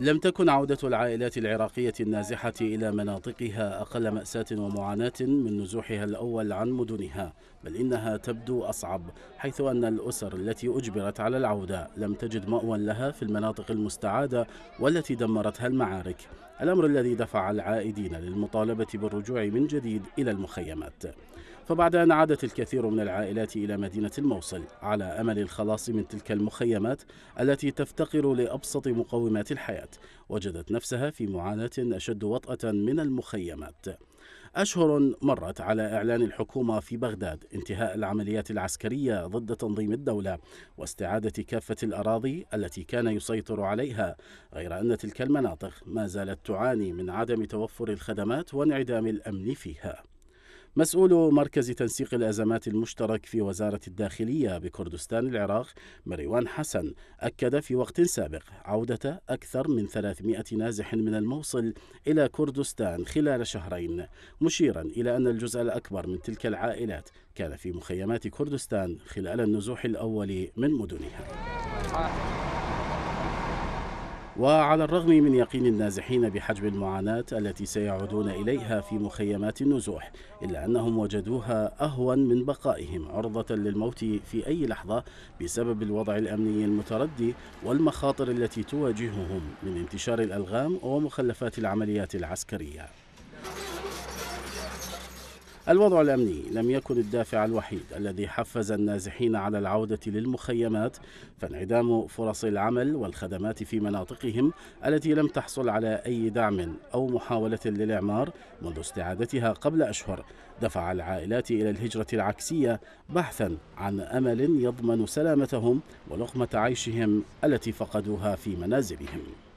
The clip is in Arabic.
لم تكن عودة العائلات العراقية النازحة إلى مناطقها أقل مأساة ومعاناة من نزوحها الأول عن مدنها بل إنها تبدو أصعب حيث أن الأسر التي أجبرت على العودة لم تجد مأوى لها في المناطق المستعادة والتي دمرتها المعارك الأمر الذي دفع العائدين للمطالبة بالرجوع من جديد إلى المخيمات فبعد أن عادت الكثير من العائلات إلى مدينة الموصل على أمل الخلاص من تلك المخيمات التي تفتقر لأبسط مقومات الحياة وجدت نفسها في معاناة أشد وطأة من المخيمات أشهر مرت على إعلان الحكومة في بغداد انتهاء العمليات العسكرية ضد تنظيم الدولة واستعادة كافة الأراضي التي كان يسيطر عليها غير أن تلك المناطق ما زالت تعاني من عدم توفر الخدمات وانعدام الأمن فيها مسؤول مركز تنسيق الأزمات المشترك في وزارة الداخلية بكردستان العراق مريوان حسن أكد في وقت سابق عودة أكثر من 300 نازح من الموصل إلى كردستان خلال شهرين مشيرا إلى أن الجزء الأكبر من تلك العائلات كان في مخيمات كردستان خلال النزوح الأول من مدنها وعلى الرغم من يقين النازحين بحجم المعاناة التي سيعودون إليها في مخيمات النزوح إلا أنهم وجدوها أهون من بقائهم عرضة للموت في أي لحظة بسبب الوضع الأمني المتردي والمخاطر التي تواجههم من انتشار الألغام ومخلفات العمليات العسكرية الوضع الأمني لم يكن الدافع الوحيد الذي حفز النازحين على العودة للمخيمات فانعدام فرص العمل والخدمات في مناطقهم التي لم تحصل على أي دعم أو محاولة للإعمار منذ استعادتها قبل أشهر دفع العائلات إلى الهجرة العكسية بحثا عن أمل يضمن سلامتهم ولقمة عيشهم التي فقدوها في منازلهم